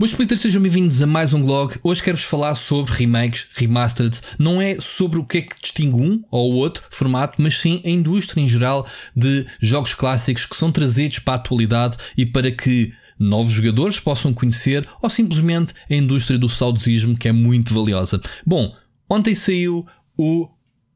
Boas splitters, sejam bem-vindos a mais um blog. Hoje quero-vos falar sobre remakes, remastered. Não é sobre o que é que distingue um ou outro formato, mas sim a indústria em geral de jogos clássicos que são trazidos para a atualidade e para que novos jogadores possam conhecer ou simplesmente a indústria do saudosismo que é muito valiosa. Bom, ontem saiu o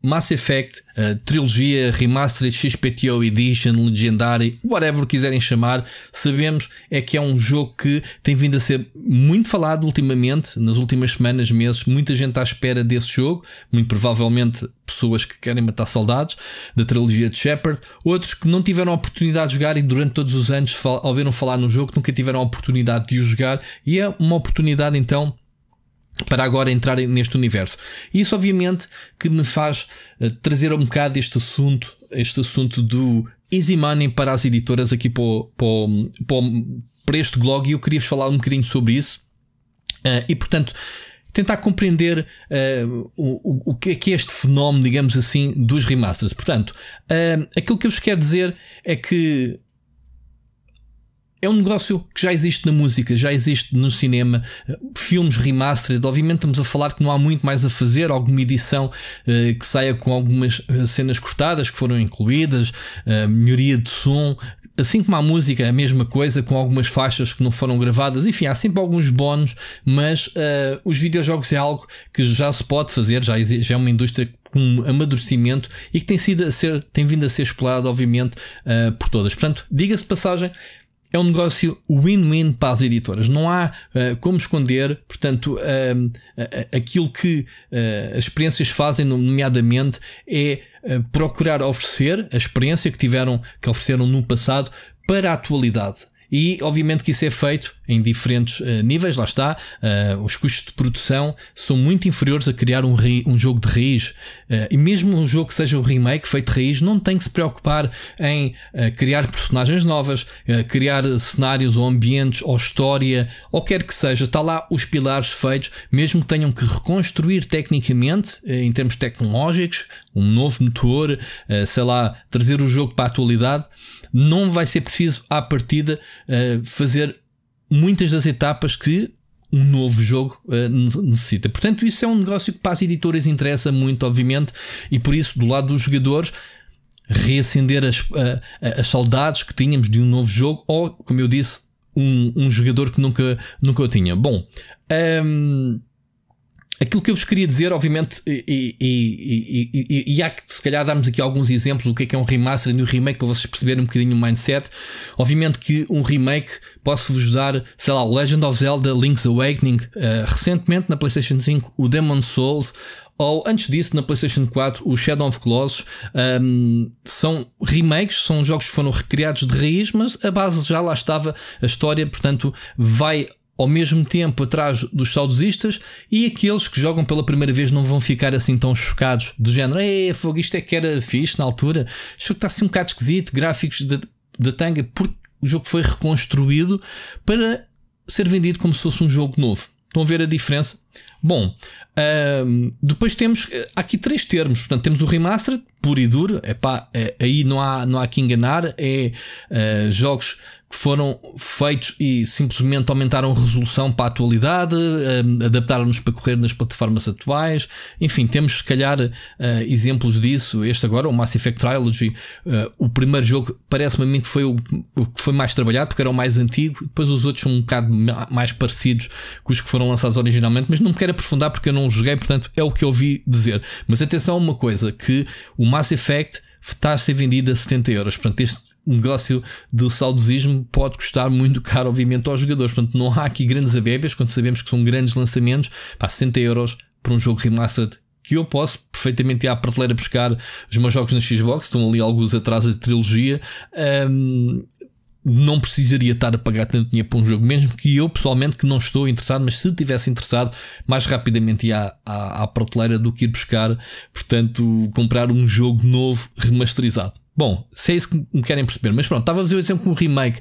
Mass Effect, uh, trilogia, remastered, XPTO Edition, Legendary, whatever quiserem chamar, sabemos é que é um jogo que tem vindo a ser muito falado ultimamente, nas últimas semanas, meses, muita gente à espera desse jogo, muito provavelmente pessoas que querem matar soldados da trilogia de Shepard, outros que não tiveram a oportunidade de jogar e durante todos os anos ouviram falar no jogo, nunca tiveram a oportunidade de o jogar, e é uma oportunidade então para agora entrarem neste universo. e Isso obviamente que me faz eh, trazer um bocado este assunto, este assunto do easy money para as editoras aqui para, para, para, para este blog e eu queria-vos falar um bocadinho sobre isso. Uh, e portanto, tentar compreender uh, o, o que é que é este fenómeno, digamos assim, dos remasters. Portanto, aquilo que eu vos quero dizer é que é um negócio que já existe na música, já existe no cinema, eh, filmes remastered. Obviamente, estamos a falar que não há muito mais a fazer, alguma edição uh, que saia com algumas eh, cenas cortadas que foram incluídas, uh, melhoria de som, assim como a música, a mesma coisa, com algumas faixas que não foram gravadas. Enfim, há sempre alguns bónus, mas uh, os videojogos é algo que já se pode fazer, já, já é uma indústria com amadurecimento e que tem, sido a ser, tem vindo a ser explorado, obviamente, uh, por todas. Portanto, diga-se passagem, é um negócio win-win para as editoras. Não há uh, como esconder, portanto, uh, aquilo que uh, as experiências fazem, nomeadamente, é eh, procurar oferecer a experiência que tiveram, que ofereceram no passado para a atualidade. E obviamente que isso é feito em diferentes uh, níveis, lá está. Uh, os custos de produção são muito inferiores a criar um, um jogo de raiz. Uh, e mesmo um jogo que seja um remake feito de raiz, não tem que se preocupar em criar personagens novas, criar cenários ou ambientes ou história, ou quer que seja. Está lá os pilares feitos, mesmo que tenham que reconstruir tecnicamente, em termos tecnológicos, um novo motor, sei lá, trazer o jogo para a atualidade não vai ser preciso, à partida, eh, fazer muitas das etapas que um novo jogo eh, necessita. Portanto, isso é um negócio que para as editoras interessa muito, obviamente, e por isso, do lado dos jogadores, reacender as, eh, as saudades que tínhamos de um novo jogo, ou, como eu disse, um, um jogador que nunca, nunca o tinha. Bom. Um, ehm, Aquilo que eu vos queria dizer, obviamente, e, e, e, e, há que se calhar darmos aqui alguns exemplos do que é, que é um remaster e um remake para vocês perceberem um bocadinho o mindset. Obviamente que um remake posso-vos dar, sei lá, o Legend of Zelda Link's Awakening, uh, recentemente na PlayStation 5, o Demon Souls, ou antes disso na PlayStation 4 o Shadow of Colossus um, são remakes, são jogos que foram recriados de raiz, mas a base já lá estava a história, portanto vai ao mesmo tempo atrás dos saudosistas e aqueles que jogam pela primeira vez não vão ficar assim tão chocados do género, é fogo, isto é que era fixe na altura, acho que está assim um bocado esquisito, gráficos da tanga, porque o jogo foi reconstruído para ser vendido como se fosse um jogo novo. Estão a ver a diferença? Bom, depois temos eh, aqui três termos. Portanto, temos o remaster, puro e duro. Epá, é, aí não há, não há que enganar. É, é jogos foram feitos e simplesmente aumentaram resolução para a atualidade, hum, adaptaram-nos para correr nas plataformas atuais. Enfim, temos se calhar eh, exemplos disso. Este agora, o Mass Effect Trilogy, eh, o primeiro jogo parece-me a mim que foi o, que foi mais trabalhado, porque era o mais antigo. Depois os outros são um bocado mais parecidos com os que foram lançados originalmente, mas não me quero aprofundar porque eu não joguei, portanto é o que eu ouvi dizer. Mas atenção a uma coisa, que o Mass Effect está a ser vendido a 70 euros. Portanto, este negócio do saudosismo pode custar muito caro, obviamente, aos jogadores. Portanto, não há aqui grandes abébias quando sabemos que são grandes lançamentos. para 60 euros por um jogo remastered que eu posso perfeitamente ir à prateleira buscar os meus jogos na Xbox, estão ali alguns atrás da trilogia, um, não precisaria estar a pagar tanto dinheiro para um jogo, mesmo que eu pessoalmente que não estou interessado, mas se tivesse interessado, mais rapidamente ia à, à, à prateleira do que ir buscar, portanto, comprar um jogo novo remasterizado. Bom, se é isso que me querem perceber, mas pronto, estava a dizer o exemplo com o remake.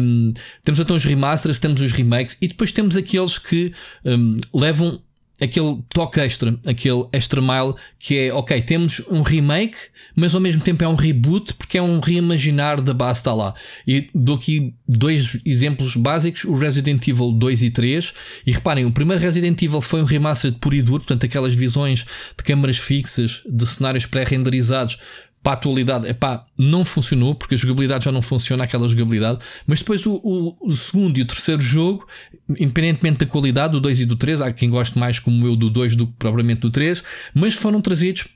Um, temos então os remasters, temos os remakes e depois temos aqueles que um, levam aquele toque extra, aquele extra mile que é, ok, temos um remake, mas ao mesmo tempo é um reboot porque é um reimaginar da base está lá. E dou aqui dois exemplos básicos, o Resident Evil 2 e 3, e reparem, o primeiro Resident Evil foi um remaster de puro e duro, portanto aquelas visões de câmaras fixas, de cenários pré-renderizados para a atualidade, epá, não funcionou, porque a jogabilidade já não funciona, aquela jogabilidade. Mas depois o, o, o segundo e o terceiro jogo, independentemente da qualidade, do 2 e do 3, há quem goste mais como eu do 2 do que propriamente do 3, mas foram trazidos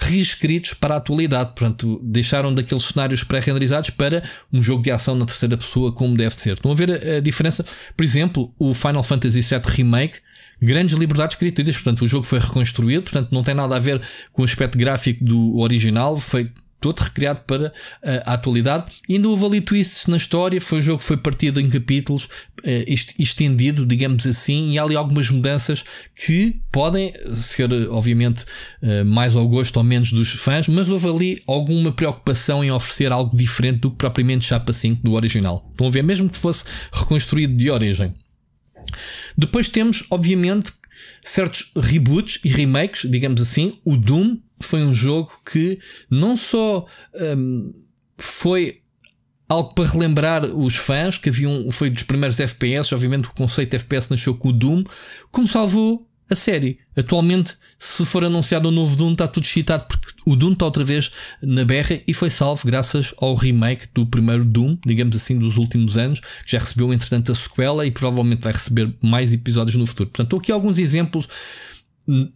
reescritos para a atualidade. Portanto, deixaram daqueles cenários pré-renderizados para um jogo de ação na terceira pessoa, como deve ser. Estão a ver a, a diferença? Por exemplo, o Final Fantasy VII Remake grandes liberdades criativas. Portanto, o jogo foi reconstruído, portanto, não tem nada a ver com o aspecto gráfico do original, foi todo recriado para a, eh, a atualidade. E ainda houve ali twists na história. Foi um jogo que foi partido em capítulos, uh, estendido, digamos assim, e há ali algumas mudanças que podem ser, obviamente, uh, mais ao gosto ou menos dos fãs, mas houve ali alguma preocupação em oferecer algo diferente do que propriamente Chapa 5 do original. Estão a ver, mesmo que fosse reconstruído de origem. Depois temos, obviamente, certos reboots e remakes, digamos assim. O Doom foi um jogo que não só um, foi algo para relembrar os fãs, que haviam, foi dos primeiros FPS, obviamente o conceito de FPS nasceu com o Doom, como salvou a série. Atualmente, se for anunciado um novo Dune, está tudo excitado porque o Dune está outra vez na berra e foi salvo graças ao remake do primeiro Doom, digamos assim, dos últimos anos, que já recebeu entretanto a sequela e provavelmente vai receber mais episódios no futuro. Portanto, estou aqui alguns exemplos. Hum,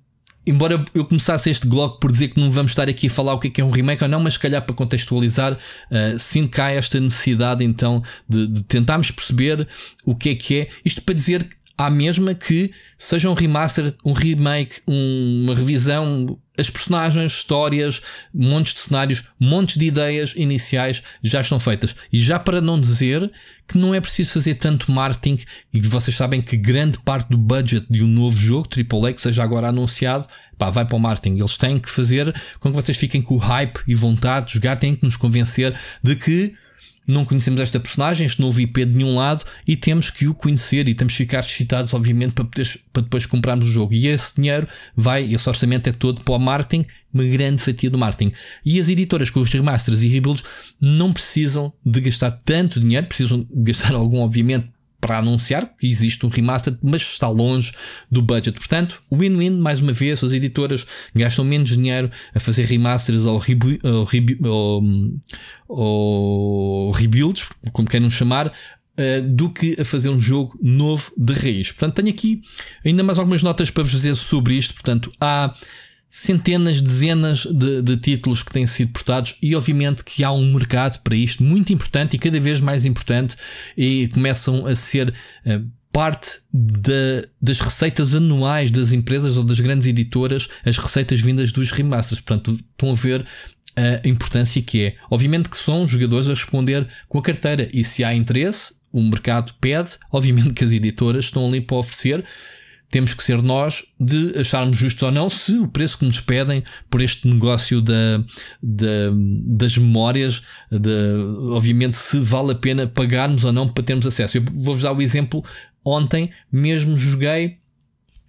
embora eu começasse este blog por dizer que não vamos estar aqui a falar o que é, que é um remake ou não, mas se calhar para contextualizar, uh, sim, cá esta necessidade então de, de tentarmos perceber o que é que é. Isto para dizer que à mesma que seja um remaster, um remake, um, uma revisão, as personagens, histórias, montes de cenários, montes de ideias iniciais já estão feitas. E já para não dizer que não é preciso fazer tanto marketing, e vocês sabem que grande parte do budget de um novo jogo, AAA, que seja agora anunciado, pá, vai para o marketing. Eles têm que fazer com que vocês fiquem com o hype e vontade de jogar, têm que nos convencer de que não conhecemos esta personagem, este novo IP de nenhum lado e temos que o conhecer e temos que ficar excitados, obviamente, para, poder, para depois comprarmos o jogo. E esse dinheiro vai, esse orçamento é todo para o marketing, uma grande fatia do marketing. E as editoras com os remasters e rebuilds não precisam de gastar tanto dinheiro, precisam de gastar algum, obviamente, para anunciar que existe um remaster, mas está longe do budget. Portanto, win-win, mais uma vez, as editoras gastam menos dinheiro a fazer remasters ou, rebu ou, rebu ou, ou rebuilds, como queiram chamar, eh, do que a fazer um jogo novo de raiz. Portanto, tenho aqui ainda mais algumas notas para vos dizer sobre isto. Portanto, há centenas, dezenas de, de, títulos que têm sido portados e obviamente que há um mercado para isto muito importante e cada vez mais importante e começam a ser eh, parte das receitas anuais das empresas ou das grandes editoras, as receitas vindas dos remasters. Portanto, estão a ver eh, a importância que é. Obviamente que são jogadores a responder com a carteira e se há interesse, o mercado pede, obviamente que as editoras estão ali para oferecer temos que ser nós de acharmos justo ou não se o preço que nos pedem por este negócio da, da das memórias, de, obviamente, se vale a pena pagarmos ou não para termos acesso. Eu vou-vos dar o exemplo. Ontem mesmo joguei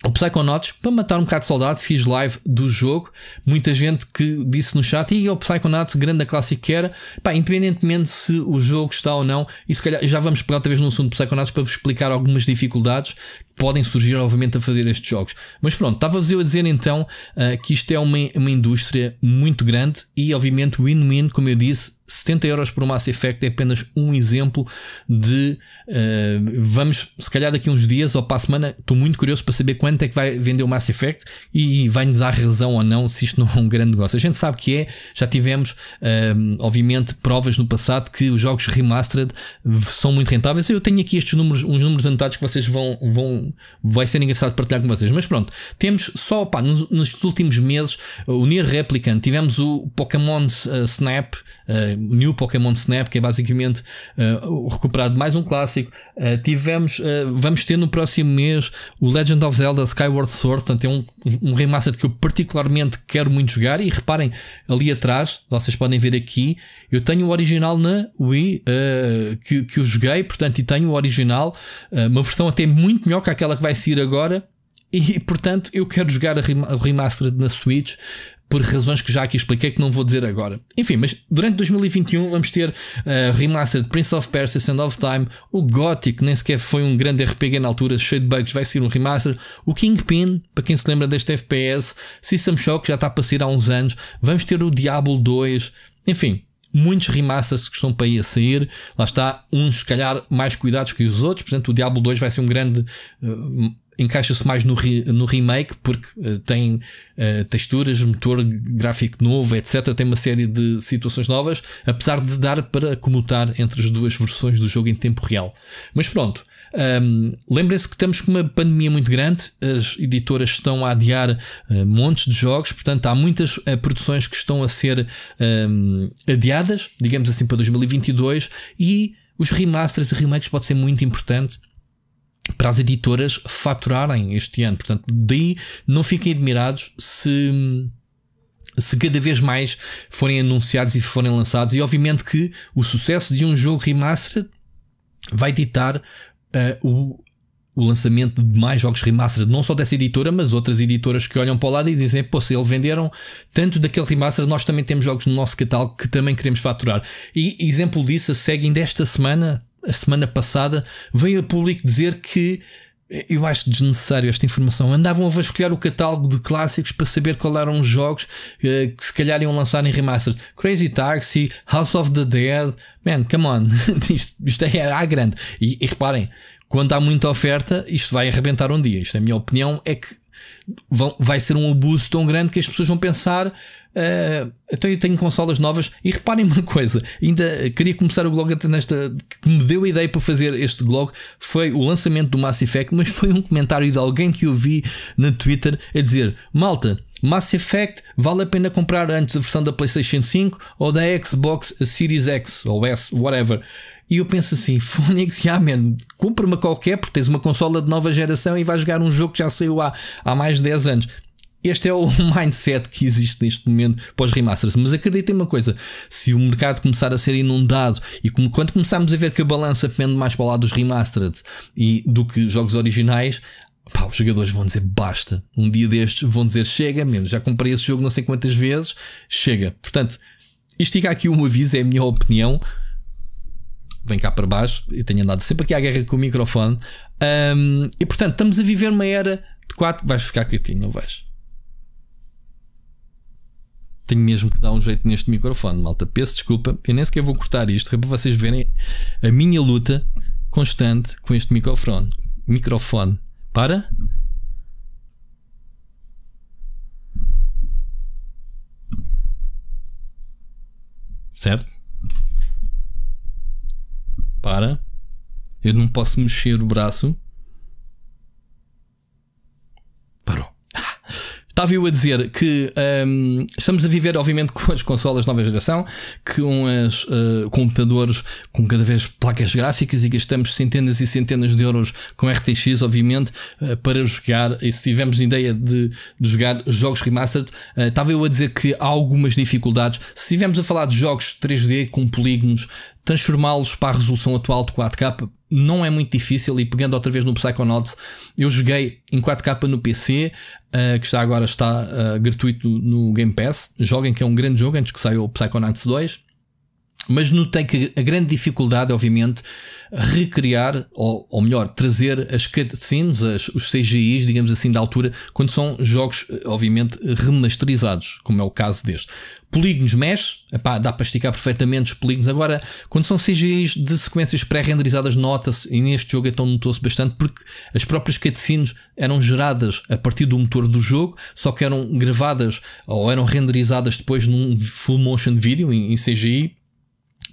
o Psychonauts, para matar um bocado de saudade, fiz live do jogo. Muita gente que disse no chat, e é o Psychonauts, grande a classe que era. Pá, independentemente se o jogo está ou não, e se calhar já vamos pegar outra vez no assunto do Psychonauts para vos explicar algumas dificuldades que podem surgir, obviamente, a fazer estes jogos. Mas pronto, estava-vos eu a dizer então eh, que isto é uma, uma indústria muito grande e, obviamente, win-win, como eu disse, 70 euros por Mass Effect é apenas um exemplo de. Uh, vamos, se calhar daqui uns dias ou para a semana, estou muito curioso para saber quanto é que vai vender o Mass Effect e vai-nos dar razão ou não se isto não é um grande negócio. A gente sabe que é, já tivemos, eh, obviamente, provas no passado que os jogos remastered são muito rentáveis. Eu tenho aqui estes números, uns números anotados que vocês vão. vão vai ser engraçado partilhar com vocês. Mas pronto, temos só, pá, nos, últimos meses, o Near Replicant, tivemos o Pokémon uh, Snap. Uh, New Pokémon Snap, que é basicamente uh, recuperado mais um clássico. Uh, tivemos, uh, vamos ter no próximo mês o Legend of Zelda Skyward Sword, portanto é um, um remaster que eu particularmente quero muito jogar. E reparem, ali atrás, vocês podem ver aqui, eu tenho o original na Wii que, que eu joguei, portanto, e tenho o original, uma versão até muito melhor que aquela que vai sair agora. E portanto, eu quero jogar a Remastered na Switch por razões que já aqui expliquei que não vou dizer agora. Enfim, mas durante 2021 vamos ter uh, remaster de Prince of Persia Sand of Time, o Gothic, nem sequer foi um grande RPG na altura, cheio de bugs, vai ser um remaster, o Kingpin, para quem se lembra deste FPS, System Shock já está para sair há uns anos, vamos ter o Diablo 2, enfim, muitos remasters que estão para aí a sair. Lá está, uns se calhar mais cuidados que os outros. Portanto, o Diablo 2 vai ser um grande eh, encaixa-se mais no, re, no remake porque uh, tem uh, texturas, motor gráfico novo, etc. Tem uma série de situações novas, apesar de dar para comutar entre as duas versões do jogo em tempo real. Mas pronto. Um, ehm, Lembrem-se que estamos com uma pandemia muito grande, as editoras estão a adiar uh, montes de jogos, portanto, há muitas uh, produções que estão a ser um, ehm, adiadas, digamos assim, para 2022, e os remasters e remakes pode ser muito importante para as editoras faturarem este ano. Portanto, daí não fiquem admirados se se cada vez mais forem anunciados e forem lançados, e obviamente que o sucesso de um jogo remastered vai ditar uh, o, o, lançamento de mais jogos remastered, não só dessa editora, mas outras editoras que olham para o lado e dizem: Pô, se eles venderam tanto daquele remastered, nós também temos jogos no nosso catálogo que também queremos faturar. E exemplo disso, a desta semana a semana passada, veio a público dizer que eh, eu acho desnecessário esta informação. Andavam a vasculhar o catálogo de clássicos para saber qual eram os jogos uh, que se calhar iam lançar em remaster. Crazy Taxi, House of the Dead. Man, come on. isto, isto é à grande. E, e, reparem, quando há muita oferta, isto vai arrebentar um dia. Isto, a minha opinião, é que vão, vai ser um abuso tão grande que as pessoas vão pensar. Uh, então eu tenho consolas novas e reparem uma coisa, ainda queria começar o blog até nesta. que me deu a ideia para fazer este blog foi o lançamento do Mass Effect, mas foi um comentário de alguém que eu vi no Twitter a dizer: Malta, Mass Effect vale a pena comprar antes a versão da PlayStation 5 ou da Xbox Series X ou S, whatever. E eu penso assim: Phoenix, yeah, man, compra-me qualquer, porque tens uma consola de nova geração e vais jogar um jogo que já saiu há, há mais de 10 anos. Este é o mindset que existe neste momento para os remasters. Mas acreditem uma coisa: se o mercado começar a ser inundado e como, quando começarmos a ver que a balança pende mais para o lado dos remastered e do que jogos originais, pá, os jogadores vão dizer basta. Um dia destes vão dizer chega, mesmo. Já comprei esse jogo não sei quantas vezes, chega. Portanto, isto fica aqui um aviso, é a minha opinião vem cá para baixo e tenho andado sempre aqui à guerra com o microfone. Um, e portanto, estamos a viver uma era de 4. Vais ficar quietinho, não vais? Tenho mesmo que dar um jeito neste microfone, malta. Peço desculpa, eu nem sequer vou cortar isto, é para vocês verem a minha luta constante com este microfone. Microfone. Para? Certo? Para. Eu não posso mexer o braço. Parou. Estava eu a dizer que um, estamos a viver, obviamente, com as consolas nova geração, com os uh, eh, computadores com cada vez placas gráficas e gastamos centenas e centenas de euros com RTX, obviamente, uh, para jogar. E se tivermos ideia de, de jogar jogos remastered, uh, estava eu a dizer que há algumas dificuldades. Se estivermos a falar de jogos 3D com polígonos transformá-los para a resolução atual de 4K não é muito difícil. E pegando outra vez no Psychonauts, eu joguei em 4K no PC, uh, eh, que já agora está uh, gratuito no Game Pass. Joguem que é um grande jogo antes que saia o Psychonauts 2. Mas notei que a grande dificuldade, obviamente, recriar, ou, ou melhor, trazer as cutscenes, as, os CGIs, digamos assim, da altura, quando são jogos, eh, obviamente, remasterizados, como é o caso deste. Polígonos mesh, epá, dá para esticar perfeitamente os polígonos. Agora, quando são CGIs de sequências pré-renderizadas, nota-se, e neste jogo então notou-se bastante, porque as próprias cutscenes eram geradas a partir do motor do jogo, só que eram gravadas ou eram renderizadas depois num full motion video, em, em CGI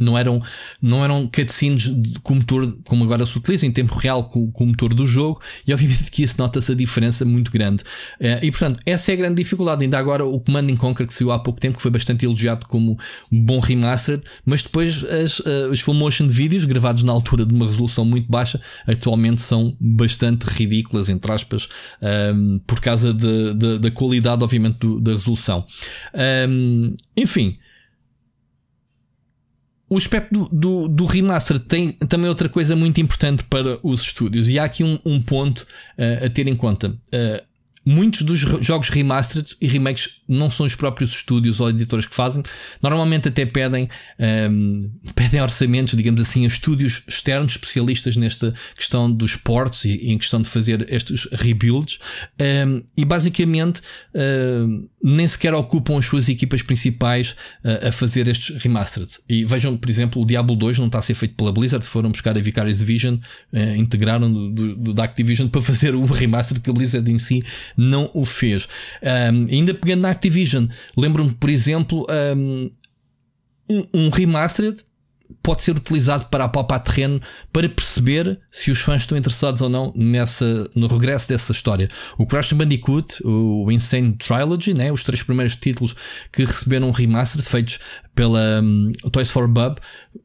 não eram, não eram cutscenes com motor, como agora se utiliza, em tempo real com, com o motor do jogo, e obviamente que isso nota-se a diferença muito grande. Eh, e portanto, essa é a grande dificuldade. Ainda agora o Command Conquer que saiu há pouco tempo, que foi bastante elogiado como um bom remastered, mas depois as, eh, os full motion vídeos gravados na altura de uma resolução muito baixa, atualmente são bastante ridículas, entre aspas, um, ehm, por causa de, de, da qualidade, obviamente, do, da resolução. Um, ehm, enfim o aspecto do, do, do, remaster tem também outra coisa muito importante para os estúdios, e há aqui um, um ponto uh, a ter em conta. Uh, muitos dos jogos remastered e remakes não são os próprios estúdios ou editores que fazem. Normalmente até pedem, um, ehm, pedem orçamentos, digamos assim, a estúdios externos, especialistas nesta questão dos ports e, e em questão de fazer estes rebuilds. Um, ehm, e basicamente um, ehm, nem sequer ocupam as suas equipas principais uh, a fazer estes remastered. E vejam, por exemplo, o Diablo 2 não está a ser feito pela Blizzard, foram buscar a Vicarious Vision, uh, eh, integraram do, do, da Activision para fazer o remaster que a Blizzard em si não o fez. Um, ainda pegando na Activision, lembro-me, por exemplo, um, um remastered pode ser utilizado para apalpar terreno para perceber se os fãs estão interessados ou não nessa, no regresso dessa história. O Crash Bandicoot, o Insane Trilogy, né, os três primeiros títulos que receberam um remaster feitos pela um, Toys for Bub,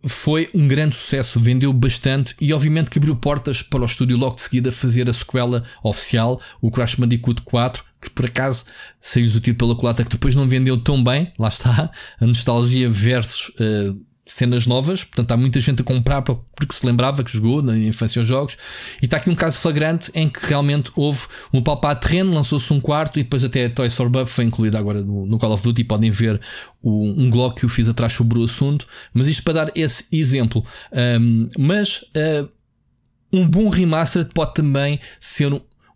foi um grande sucesso, vendeu bastante e obviamente que abriu portas para o estúdio logo de seguida fazer a sequela oficial, o Crash Bandicoot 4, que por acaso saiu o tiro pela colata que depois não vendeu tão bem, lá está, a nostalgia versus... Uh, cenas novas, portanto há muita gente a comprar porque se lembrava que jogou na infância aos jogos, e está aqui um caso flagrante em que realmente houve um palpar terreno, lançou-se um quarto e depois até a Toy Story Bub foi incluída agora no, no, Call of Duty, podem ver o, um blog que eu fiz atrás sobre o assunto, mas isto para dar esse exemplo. Um, mas uh, um bom remaster pode também ser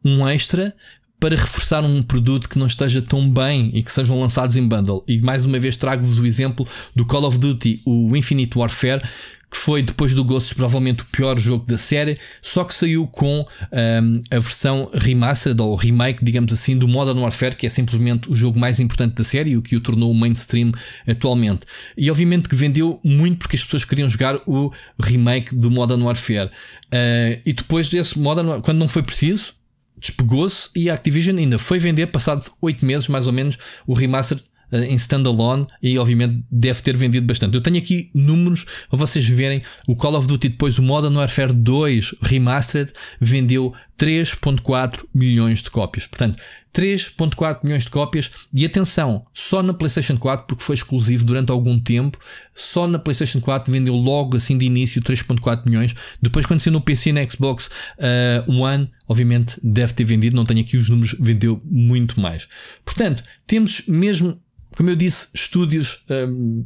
um extra para reforçar um produto que não esteja tão bem e que sejam lançados em bundle. E mais uma vez trago-vos o exemplo do Call of Duty, o Infinite Warfare, que foi depois do Ghosts provavelmente o pior jogo da série, só que saiu com um, ehm, a versão remastered ou remake, digamos assim, do Modern Warfare, que é simplesmente o jogo mais importante da série e o que o tornou mainstream atualmente. E obviamente que vendeu muito porque as pessoas queriam jogar o remake do Modern Warfare. Uh, e depois desse Modern quando não foi preciso, despegou-se e a Activision ainda foi vender, passados 8 meses mais ou menos, o remaster eh, em standalone e obviamente deve ter vendido bastante. Eu tenho aqui números para vocês verem. O Call of Duty depois o Modern Warfare 2 Remastered vendeu 3.4 milhões de cópias. Portanto, 3.4 milhões de cópias e atenção, só na PlayStation 4 porque foi exclusivo durante algum tempo, só na PlayStation 4 vendeu logo assim de início 3.4 milhões. Depois quando saiu no PC e na Xbox uh, One, obviamente deve ter vendido, não tenho aqui os números, vendeu muito mais. Portanto, temos mesmo como eu disse, estúdios um,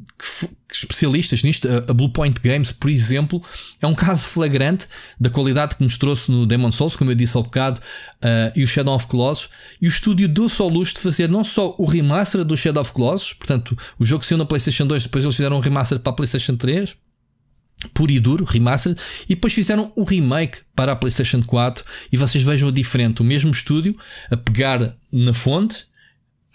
especialistas nisto, a Blue Point Games, por exemplo, é um caso flagrante da qualidade que nos trouxe no Demon Souls, como eu disse há bocado, uh, e o Shadow of Colossus, e o estúdio deu só luxo de fazer não só o remaster do Shadow of Colossus, portanto, o jogo saiu na PlayStation 2, depois eles fizeram um remaster para a PlayStation 3, puro e duro, remaster, e depois fizeram um remake para a PlayStation 4, e vocês vejam a diferente, o mesmo estúdio a pegar na fonte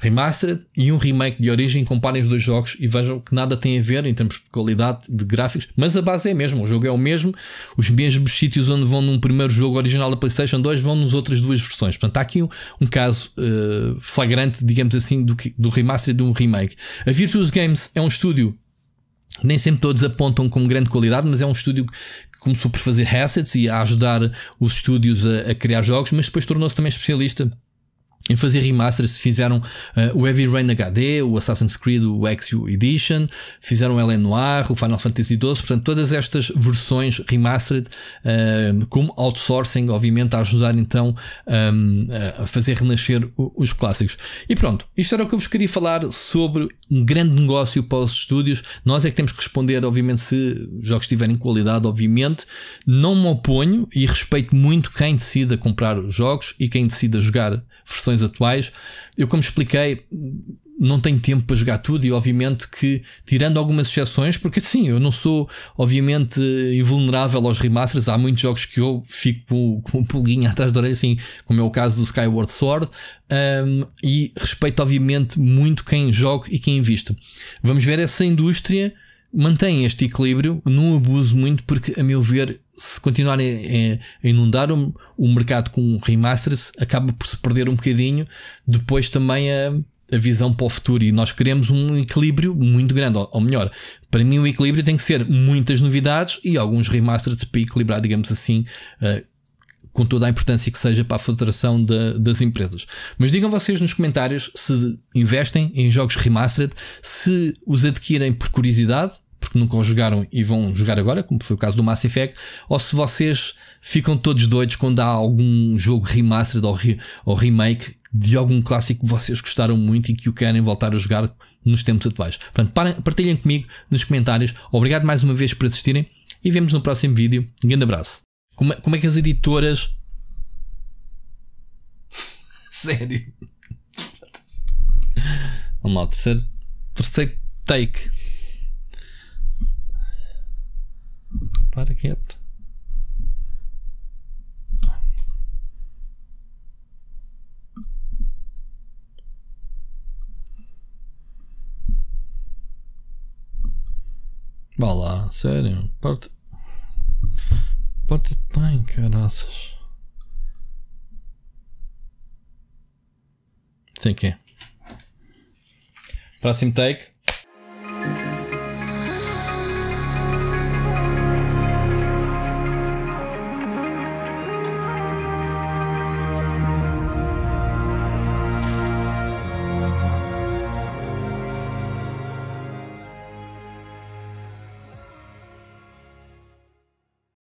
remastered e um remake de origem. Comparem os dois jogos e vejam que nada tem a ver em termos de qualidade de gráficos, mas a base é a mesma. O jogo é o mesmo. Os mesmos sítios onde vão num primeiro jogo original da PlayStation 2 vão nas outras duas versões. Portanto, há aqui um, um caso uh, flagrante, digamos assim, do, do remaster de um remake. A Virtuous Games é um estúdio nem sempre todos apontam com grande qualidade, mas é um estúdio que começou por fazer assets e a ajudar os estúdios a, a criar jogos, mas depois tornou-se também especialista em fazer remasters, fizeram uh, o Heavy Rain HD, o Assassin's Creed, o Axio Edition, fizeram o L.A. Noir, o Final Fantasy XII, portanto todas estas versões remastered uh, eh, como outsourcing, obviamente a ajudar então um, ehm, a fazer renascer os clássicos. E pronto, isto era o que eu vos queria falar sobre um grande negócio para os estúdios, nós é que temos que responder obviamente se jogos tiverem qualidade, obviamente, não me oponho e respeito muito quem decida comprar jogos e quem decida jogar versões atuais. Eu, como expliquei, não tenho tempo para jogar tudo e, obviamente, que tirando algumas exceções, porque sim, eu não sou, obviamente, invulnerável aos remasters. Há muitos jogos que eu fico com um pulguinho atrás da orelha, assim, como é o caso do Skyward Sword, um, e respeito, obviamente, muito quem joga e quem investe. Vamos ver essa indústria mantém este equilíbrio, não abuso muito, porque, a meu ver, se continuarem a inundar o, mercado com remasters, acaba por se perder um bocadinho. Depois também a, a visão para o futuro e nós queremos um equilíbrio muito grande, ou, ou, melhor, para mim o equilíbrio tem que ser muitas novidades e alguns remasters para equilibrar, digamos assim, uh, com toda a importância que seja para a federação de, das empresas. Mas digam vocês nos comentários se investem em jogos remastered, se os adquirem por curiosidade, porque nunca os jogaram e vão jogar agora, como foi o caso do Mass Effect, ou se vocês ficam todos doidos quando há algum jogo remastered ou, re, ou remake de algum clássico que vocês gostaram muito e que o querem voltar a jogar nos tempos atuais. Portanto, partilhem comigo nos comentários. Obrigado mais uma vez por assistirem e vemos no próximo vídeo. Um grande abraço. Como, é, como é que as editoras. Sério? Vamos lá, terceiro, terceiro take. Para quieto. Vá lá, sério. Parte. Quanto tem, caraças? Sei que é. Próximo take.